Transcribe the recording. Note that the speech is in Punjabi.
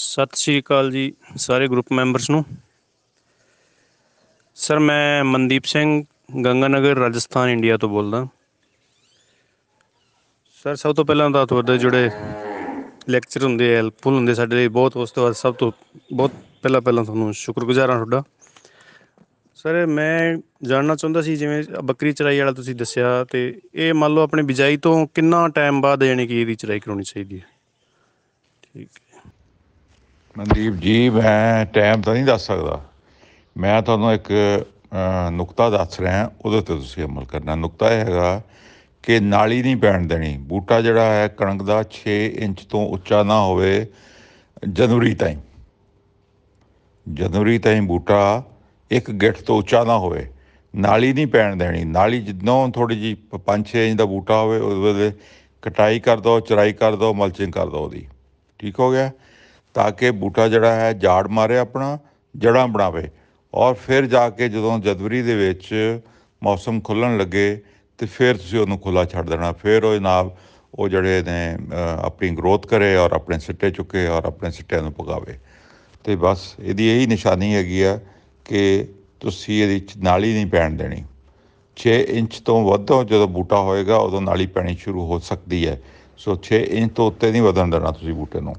ਸਤਿ ਸ਼੍ਰੀ ਅਕਾਲ ਜੀ ਸਾਰੇ ਗਰੁੱਪ ਮੈਂਬਰਸ ਨੂੰ ਸਰ ਮੈਂ ਮਨਦੀਪ ਸਿੰਘ ਗੰਗਾਨਗਰ ਰਾਜਸਥਾਨ ਇੰਡੀਆ ਤੋਂ ਬੋਲਦਾ ਸਰ ਸਭ ਤੋਂ ਪਹਿਲਾਂ ਤਾਂ ਤੁਹਾਡੇ ਜਿਹੜੇ ਲੈਕਚਰ ਹੁੰਦੇ ਆ ਹੈਲਪਫੁਲ ਹੁੰਦੇ ਸਾਡੇ ਲਈ ਬਹੁਤ ਉਸ ਤੋਂ ਬਾਅਦ ਸਭ ਤੋਂ ਬਹੁਤ ਪਹਿਲਾਂ ਪਹਿਲਾਂ ਤੁਹਾਨੂੰ ਸ਼ੁਕਰਗੁਜ਼ਾਰ ਹਾਂ ਤੁਹਾਡਾ ਸਰ ਮੈਂ ਜਾਣਨਾ ਚਾਹੁੰਦਾ ਸੀ ਜਿਵੇਂ ਬੱਕਰੀ ਚਰਾਈ ਵਾਲਾ ਤੁਸੀਂ ਦੱਸਿਆ ਤੇ ਇਹ ਮੰਨ ਲਓ ਆਪਣੇ ਬਿਜਾਈ ਤੋਂ ਕਿੰਨਾ ਟਾਈਮ ਬਾਅਦ ਯਾਨੀ ਕਿ ਇਹਦੀ ਚਰਾਈ ਕਰਾਉਣੀ ਚਾਹੀਦੀ ਹੈ ਠੀਕ ਹੈ ਮਨਦੀਪ ਜੀ ਮੈਂ ਟਾਈਮ ਤਾਂ ਨਹੀਂ ਦੱਸ ਸਕਦਾ ਮੈਂ ਤੁਹਾਨੂੰ ਇੱਕ ਨੁਕਤਾ ਦੱਸ ਰਿਹਾ ਉਹਦੇ ਤੇ ਤੁਸੀਂ ਅਮਲ ਕਰਨਾ ਨੁਕਤਾ ਇਹ ਹੈਗਾ ਕਿ ਨਾਲੀ ਨਹੀਂ ਪੈਣ ਦੇਣੀ ਬੂਟਾ ਜਿਹੜਾ ਹੈ ਕਣਕ ਦਾ 6 ਇੰਚ ਤੋਂ ਉੱਚਾ ਨਾ ਹੋਵੇ ਜਨਵਰੀ ਤਾਈਂ ਜਨਵਰੀ ਤਾਈਂ ਬੂਟਾ ਇੱਕ ਗਿੱਠ ਤੋਂ ਉੱਚਾ ਨਾ ਹੋਵੇ ਨਾਲੀ ਨਹੀਂ ਪੈਣ ਦੇਣੀ ਨਾਲੀ ਜਿੱਦੋਂ ਥੋੜੀ ਜੀ 5-6 ਇੰਚ ਦਾ ਬੂਟਾ ਹੋਵੇ ਉਹਦੇ ਵੇਲੇ ਕਟਾਈ ਕਰ ਦੋ ਚਰਾਈ ਕਰ ਦੋ ਮਲਚਿੰਗ ਕਰ ਦੋ ਉਹਦੀ ਠੀਕ ਹੋ ਗਿਆ ਤਾਂ ਕਿ ਬੂਟਾ ਜਿਹੜਾ ਹੈ ਝਾੜ ਮਾਰੇ ਆਪਣਾ ਜੜਾਂ ਬਣਾਵੇ ਔਰ ਫਿਰ ਜਾ ਕੇ ਜਦੋਂ ਜਦਵਰੀ ਦੇ ਵਿੱਚ ਮੌਸਮ ਖੁੱਲਣ ਲੱਗੇ ਤੇ ਫਿਰ ਤੁਸੀਂ ਉਹਨੂੰ ਖੁੱਲਾ ਛੱਡ ਦੇਣਾ ਫਿਰ ਉਹ ਜਨਾਬ ਉਹ ਜਿਹੜੇ ਨੇ ਆਪਣੀ ਗਰੋਥ ਕਰੇ ਔਰ ਆਪਣੇ ਸਿੱਟੇ ਚੁੱਕੇ ਔਰ ਆਪਣੇ ਸਿੱਟਿਆਂ ਨੂੰ ਪਗਾਵੇ ਤੇ ਬਸ ਇਹਦੀ ਇਹੀ ਨਿਸ਼ਾਨੀ ਹੈਗੀ ਆ ਕਿ ਤੁਸੀਂ ਇਹਦੀ ਨਾਲੀ ਨਹੀਂ ਪੈਣ ਦੇਣੀ 6 ਇੰਚ ਤੋਂ ਵੱਧੋ ਜਦੋਂ ਬੂਟਾ ਹੋਏਗਾ ਉਦੋਂ ਨਾਲੀ ਪੈਣੀ ਸ਼ੁਰੂ ਹੋ ਸਕਦੀ ਹੈ ਸੋ 6 ਇੰਚ ਤੋਂ ਉੱਤੇ ਨਹੀਂ ਵਧਣ ਦੇਣਾ ਤੁਸੀਂ ਬੂਟੇ ਨੂੰ